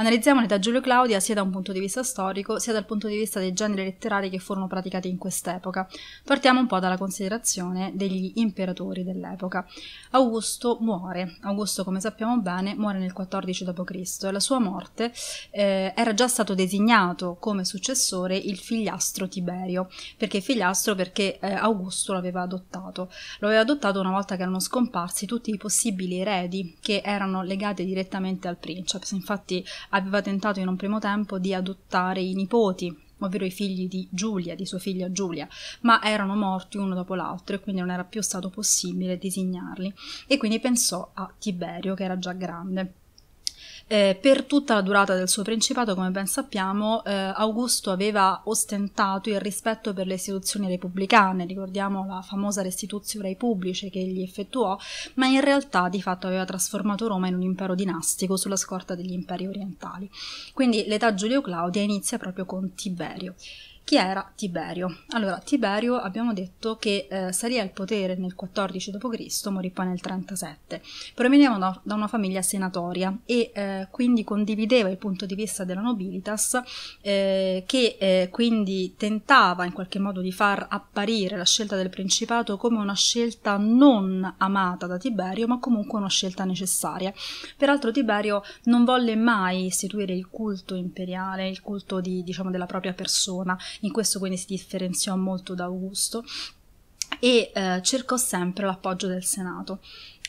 Analizziamole da Giulio Claudia sia da un punto di vista storico, sia dal punto di vista dei generi letterari che furono praticati in quest'epoca. Partiamo un po' dalla considerazione degli imperatori dell'epoca. Augusto muore. Augusto, come sappiamo bene, muore nel 14 d.C. e la sua morte eh, era già stato designato come successore il figliastro Tiberio. Perché figliastro? Perché eh, Augusto l'aveva adottato. Lo aveva adottato una volta che erano scomparsi tutti i possibili eredi che erano legati direttamente al principe. Infatti aveva tentato in un primo tempo di adottare i nipoti ovvero i figli di Giulia, di sua figlia Giulia, ma erano morti uno dopo l'altro e quindi non era più stato possibile designarli e quindi pensò a Tiberio che era già grande. Eh, per tutta la durata del suo principato, come ben sappiamo, eh, Augusto aveva ostentato il rispetto per le istituzioni repubblicane, ricordiamo la famosa restituzione ai pubblici che egli effettuò, ma in realtà di fatto aveva trasformato Roma in un impero dinastico sulla scorta degli imperi orientali. Quindi l'età Giulio Claudia inizia proprio con Tiberio. Chi era Tiberio? Allora, Tiberio abbiamo detto che eh, salì al potere nel 14 d.C., morì poi nel 37. Proveniva da, da una famiglia senatoria e eh, quindi condivideva il punto di vista della nobilitas eh, che eh, quindi tentava in qualche modo di far apparire la scelta del principato come una scelta non amata da Tiberio, ma comunque una scelta necessaria. Peraltro Tiberio non volle mai istituire il culto imperiale, il culto di, diciamo, della propria persona in questo quindi si differenziò molto da Augusto e eh, cercò sempre l'appoggio del Senato.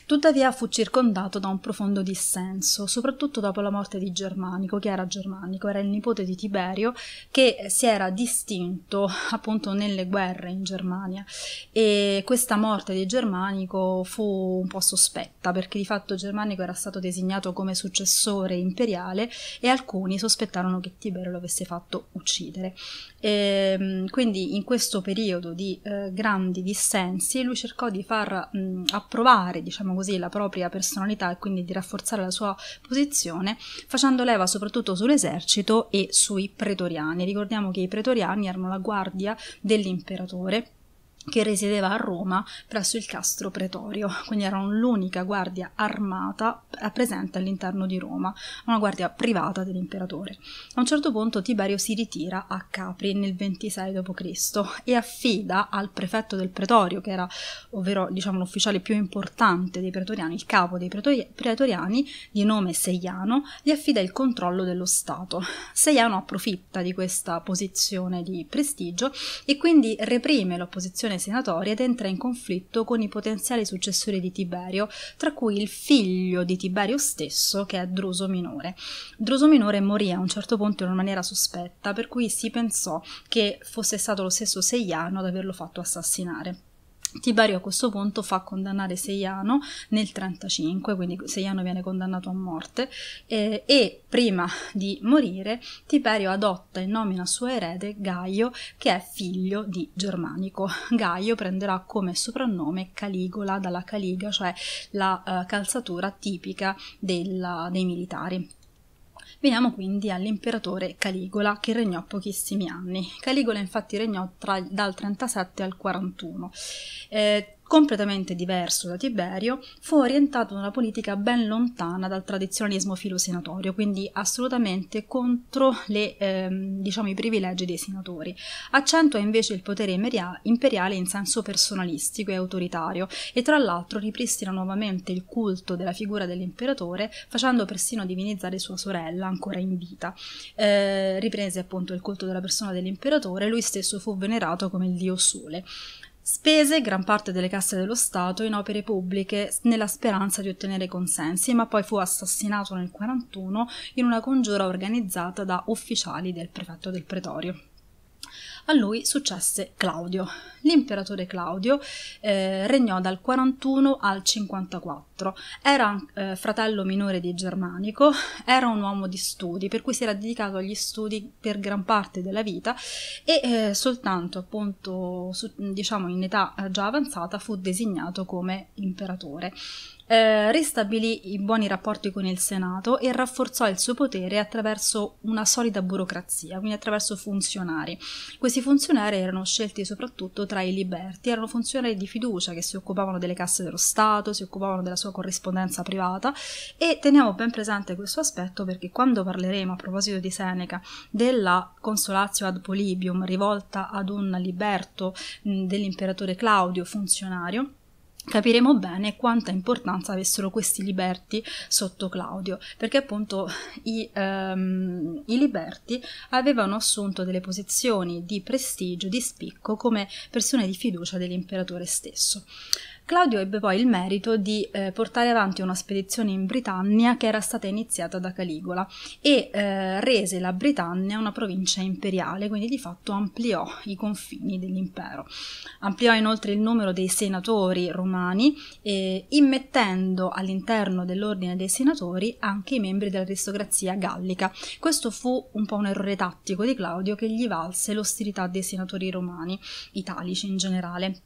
Tuttavia fu circondato da un profondo dissenso, soprattutto dopo la morte di Germanico, che era Germanico, era il nipote di Tiberio, che si era distinto appunto nelle guerre in Germania e questa morte di Germanico fu un po' sospetta perché di fatto Germanico era stato designato come successore imperiale e alcuni sospettarono che Tiberio lo avesse fatto uccidere. E, ehm, quindi in questo periodo di eh, grandi dissensi lui cercò di far mh, approvare diciamo così, la propria personalità e quindi di rafforzare la sua posizione facendo leva soprattutto sull'esercito e sui pretoriani. Ricordiamo che i pretoriani erano la guardia dell'imperatore che risiedeva a Roma presso il Castro Pretorio, quindi era l'unica guardia armata eh, presente all'interno di Roma, una guardia privata dell'imperatore. A un certo punto Tiberio si ritira a Capri nel 26 d.C. e affida al prefetto del Pretorio, che era ovvero diciamo, l'ufficiale più importante dei pretoriani, il capo dei pretoriani, di nome Seiano, gli affida il controllo dello Stato. Seiano approfitta di questa posizione di prestigio e quindi reprime l'opposizione successione senatoria ed entra in conflitto con i potenziali successori di Tiberio, tra cui il figlio di Tiberio stesso, che è Druso Minore. Druso Minore morì a un certo punto in una maniera sospetta, per cui si pensò che fosse stato lo stesso Seiano ad averlo fatto assassinare. Tiberio a questo punto fa condannare Seiano nel 35, quindi Seiano viene condannato a morte eh, e prima di morire Tiberio adotta e nomina suo erede Gaio che è figlio di Germanico. Gaio prenderà come soprannome Caligola dalla caliga, cioè la eh, calzatura tipica della, dei militari. Veniamo quindi all'imperatore Caligola che regnò pochissimi anni. Caligola infatti regnò tra, dal 37 al 41. Eh, completamente diverso da Tiberio, fu orientato ad una politica ben lontana dal tradizionalismo filosenatorio, quindi assolutamente contro le, ehm, diciamo, i privilegi dei senatori. Accentua invece il potere imperiale in senso personalistico e autoritario e tra l'altro ripristina nuovamente il culto della figura dell'imperatore facendo persino divinizzare sua sorella ancora in vita. Eh, riprese appunto il culto della persona dell'imperatore, lui stesso fu venerato come il dio Sole. Spese gran parte delle casse dello Stato in opere pubbliche nella speranza di ottenere consensi, ma poi fu assassinato nel 1941 in una congiura organizzata da ufficiali del prefetto del Pretorio. A lui successe Claudio. L'imperatore Claudio eh, regnò dal 41 al 54. Era eh, fratello minore di Germanico, era un uomo di studi, per cui si era dedicato agli studi per gran parte della vita e eh, soltanto appunto su, diciamo in età eh, già avanzata fu designato come imperatore. Eh, ristabilì i buoni rapporti con il Senato e rafforzò il suo potere attraverso una solida burocrazia, quindi attraverso funzionari. Questi funzionari erano scelti soprattutto tra i liberti, erano funzionari di fiducia che si occupavano delle casse dello Stato, si occupavano della sua corrispondenza privata e teniamo ben presente questo aspetto perché quando parleremo a proposito di Seneca della consolatio ad polibium rivolta ad un liberto dell'imperatore Claudio funzionario, capiremo bene quanta importanza avessero questi liberti sotto Claudio, perché appunto i, um, i, liberti avevano assunto delle posizioni di prestigio, di spicco, come persone di fiducia dell'imperatore stesso. Claudio ebbe poi il merito di eh, portare avanti una spedizione in Britannia che era stata iniziata da Caligola e eh, rese la Britannia una provincia imperiale, quindi di fatto ampliò i confini dell'impero. Ampliò inoltre il numero dei senatori romani, eh, immettendo all'interno dell'ordine dei senatori anche i membri dell'aristocrazia gallica. Questo fu un po' un errore tattico di Claudio che gli valse l'ostilità dei senatori romani, italici in generale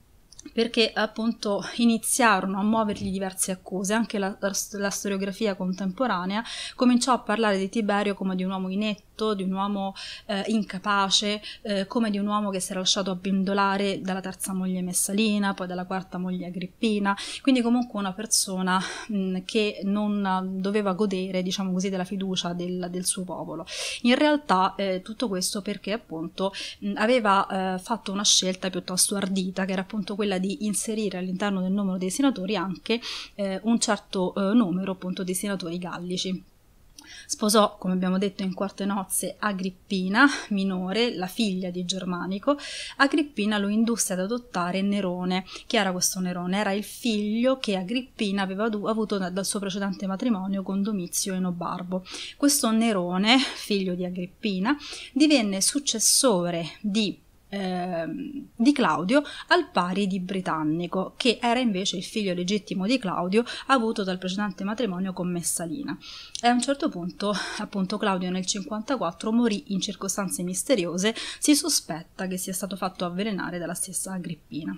perché appunto iniziarono a muovergli diverse accuse, anche la, la, la storiografia contemporanea cominciò a parlare di Tiberio come di un uomo inetto di un uomo eh, incapace, eh, come di un uomo che si era lasciato abbindolare dalla terza moglie Messalina, poi dalla quarta moglie Agrippina, quindi comunque una persona mh, mm, che non doveva godere, diciamo così, della fiducia del, del suo popolo. In realtà eh, tutto questo perché appunto mh, mm, aveva eh, fatto una scelta piuttosto ardita, che era appunto quella di inserire all'interno del numero dei senatori anche eh, un certo eh, numero appunto di senatori gallici. Sposò, come abbiamo detto in quarte nozze, Agrippina, minore, la figlia di Germanico. Agrippina lo indusse ad adottare Nerone. Chi era questo Nerone? Era il figlio che Agrippina aveva avuto dal suo precedente matrimonio con Domizio Enobarbo. Questo Nerone, figlio di Agrippina, divenne successore di Ehm, di Claudio al pari di Britannico, che era invece il figlio legittimo di Claudio avuto dal precedente matrimonio con Messalina. E a un certo punto, appunto, Claudio nel 54 morì in circostanze misteriose, si sospetta che sia stato fatto avvelenare dalla stessa Agrippina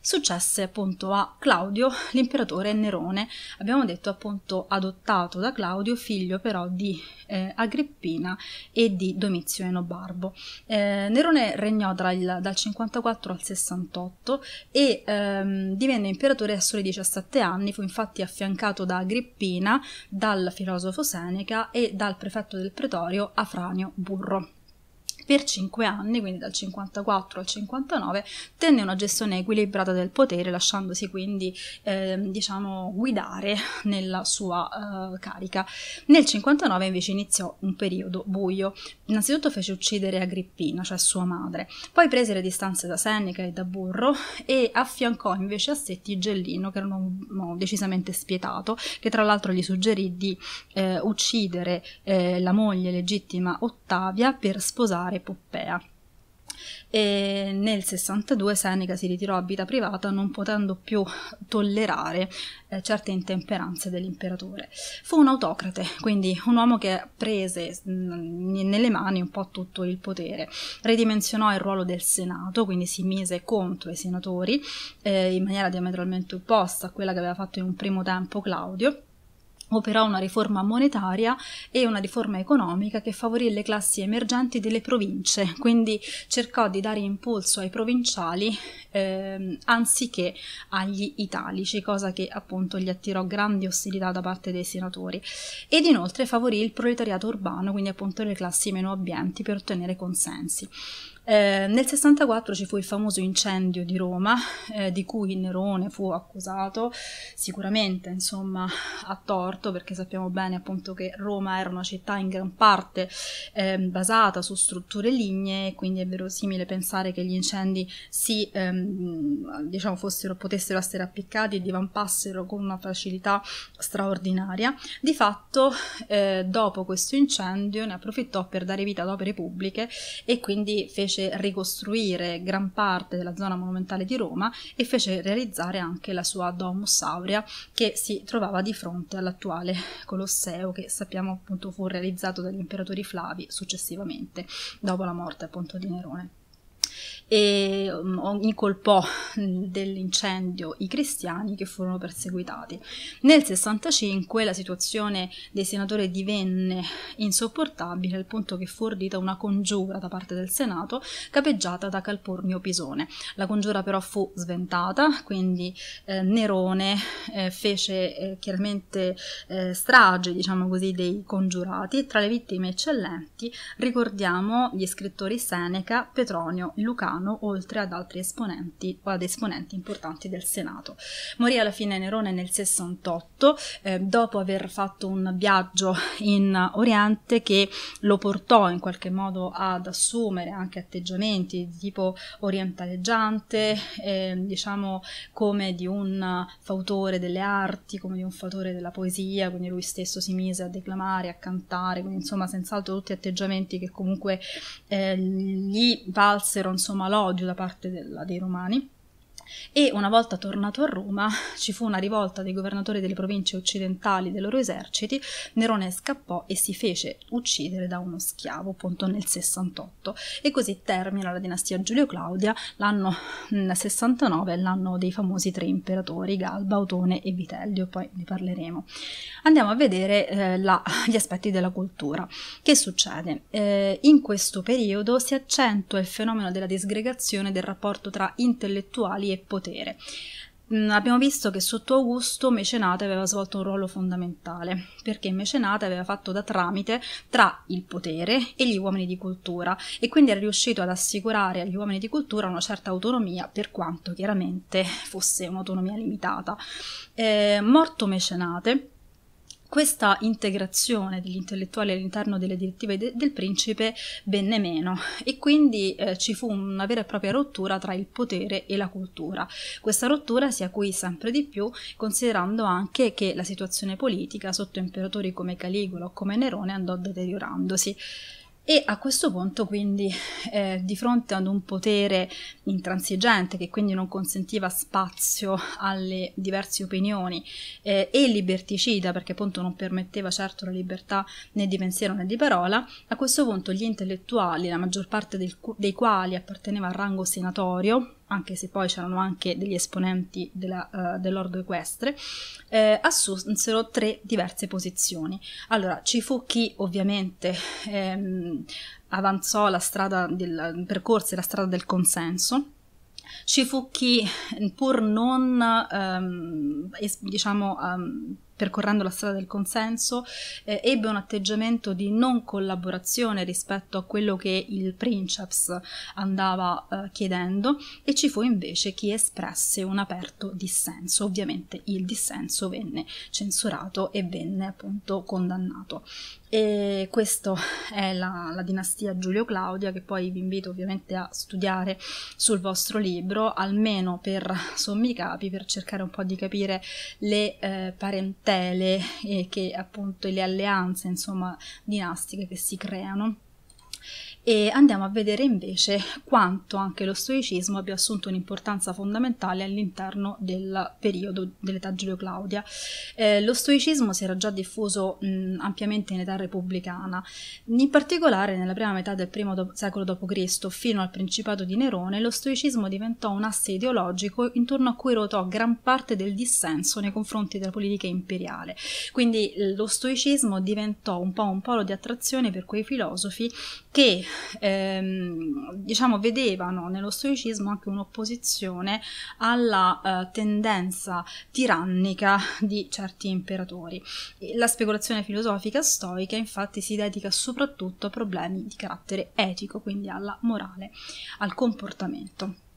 successe appunto a Claudio, l'imperatore Nerone. Abbiamo detto appunto adottato da Claudio, figlio però di eh, Agrippina e di Domizio Enobarbo. Eh, Nerone regnò dal, dal, 54 al 68 e ehm, divenne imperatore a soli 17 anni, fu infatti affiancato da Agrippina, dal filosofo Seneca e dal prefetto del pretorio Afranio Burro. Per cinque anni, quindi dal 54 al 59, tenne una gestione equilibrata del potere, lasciandosi quindi eh, diciamo, guidare nella sua eh, carica. Nel 59 invece iniziò un periodo buio. Innanzitutto fece uccidere Agrippina, cioè sua madre, poi prese le distanze da Seneca e da Burro e affiancò invece a sé Tigellino, che era un uomo decisamente spietato, che tra l'altro gli suggerì di eh, uccidere eh, la moglie legittima Ottavia per sposare epoppea. E nel 62 Seneca si ritirò a vita privata non potendo più tollerare eh, certe intemperanze dell'imperatore. Fu un autocrate, quindi un uomo che prese mh, mm, nelle mani un po' tutto il potere, ridimensionò il ruolo del Senato, quindi si mise contro i senatori eh, in maniera diametralmente opposta a quella che aveva fatto in un primo tempo Claudio operò una riforma monetaria e una riforma economica che favorì le classi emergenti delle province, quindi cercò di dare impulso ai provinciali ehm, anziché agli italici, cosa che appunto gli attirò grandi ostilità da parte dei senatori. Ed inoltre favorì il proletariato urbano, quindi appunto le classi meno abbienti per ottenere consensi. Eh, nel 64 ci fu il famoso incendio di Roma, eh, di cui Nerone fu accusato, sicuramente insomma a torto, perché sappiamo bene appunto che Roma era una città in gran parte eh, basata su strutture lignee, quindi è verosimile pensare che gli incendi si, ehm, diciamo, fossero, potessero essere appiccati e divampassero con una facilità straordinaria. Di fatto, eh, dopo questo incendio ne approfittò per dare vita ad opere pubbliche e quindi fece fece ricostruire gran parte della zona monumentale di Roma e fece realizzare anche la sua Domus Aurea che si trovava di fronte all'attuale Colosseo che sappiamo appunto fu realizzato dagli imperatori Flavi successivamente dopo la morte appunto di Nerone e mm, incolpò mm, dell'incendio i cristiani che furono perseguitati. Nel 65 la situazione dei senatori divenne insopportabile al punto che fu ordita una congiura da parte del Senato capeggiata da Calpurnio Pisone. La congiura però fu sventata, quindi eh, Nerone eh, fece eh, chiaramente eh, strage, diciamo così, dei congiurati. Tra le vittime eccellenti ricordiamo gli scrittori Seneca, Petronio Lucano, oltre ad altri esponenti o ad esponenti importanti del Senato. Morì alla fine Nerone nel 68 eh, dopo aver fatto un viaggio in Oriente che lo portò in qualche modo ad assumere anche atteggiamenti di tipo orientaleggiante, eh, diciamo come di un fautore delle arti, come di un fautore della poesia, quindi lui stesso si mise a declamare, a cantare, quindi insomma senz'altro tutti atteggiamenti che comunque eh, gli valsero resero insomma l'odio da parte della, dei romani e una volta tornato a Roma ci fu una rivolta dei governatori delle province occidentali dei loro eserciti, Nerone scappò e si fece uccidere da uno schiavo appunto nel 68 e così termina la dinastia Giulio-Claudia l'anno 69 mm, l'anno dei famosi tre imperatori Galba, Autone e Vitellio, poi ne parleremo. Andiamo a vedere eh, la, gli aspetti della cultura. Che succede? Eh, in questo periodo si accentua il fenomeno della disgregazione del rapporto tra intellettuali e potere. Mm, abbiamo visto che sotto Augusto Mecenate aveva svolto un ruolo fondamentale, perché Mecenate aveva fatto da tramite tra il potere e gli uomini di cultura e quindi era riuscito ad assicurare agli uomini di cultura una certa autonomia, per quanto chiaramente fosse un'autonomia limitata. Eh, morto Mecenate, questa integrazione degli intellettuali all'interno delle direttive de- del principe venne meno e quindi eh, ci fu una vera e propria rottura tra il potere e la cultura. Questa rottura si acuì sempre di più considerando anche che la situazione politica sotto imperatori come Caligolo o come Nerone andò deteriorandosi. E a questo punto, quindi, eh, di fronte ad un potere intransigente che quindi non consentiva spazio alle diverse opinioni eh, e liberticida, perché appunto non permetteva certo la libertà né di pensiero né di parola, a questo punto gli intellettuali, la maggior parte del, dei quali apparteneva al rango senatorio, anche se poi c'erano anche degli esponenti della, uh, eh, dell'ordo equestre, eh, assunsero tre diverse posizioni. Allora, ci fu chi ovviamente ehm, avanzò la strada, del, percorse la strada del consenso, ci fu chi pur non, um, es, diciamo, um, percorrendo la strada del consenso, eh, ebbe un atteggiamento di non collaborazione rispetto a quello che il Princeps andava eh, chiedendo e ci fu invece chi espresse un aperto dissenso. Ovviamente il dissenso venne censurato e venne appunto condannato. E questa è la, la dinastia Giulio-Claudia che poi vi invito ovviamente a studiare sul vostro libro, almeno per sommi capi, per cercare un po' di capire le eh, parentele e che appunto le alleanze, insomma, dinastiche che si creano e andiamo a vedere invece quanto anche lo stoicismo abbia assunto un'importanza fondamentale all'interno del periodo dell'età Giulio-Claudia. Eh, lo stoicismo si era già diffuso mh, ampiamente in età repubblicana, in particolare nella prima metà del primo do- secolo d.C. fino al Principato di Nerone, lo stoicismo diventò un asse ideologico intorno a cui ruotò gran parte del dissenso nei confronti della politica imperiale. Quindi lo stoicismo diventò un po' un polo di attrazione per quei filosofi che ehm, diciamo vedevano nello stoicismo anche un'opposizione alla eh, tendenza tirannica di certi imperatori. La speculazione filosofica stoica infatti si dedica soprattutto a problemi di carattere etico, quindi alla morale, al comportamento.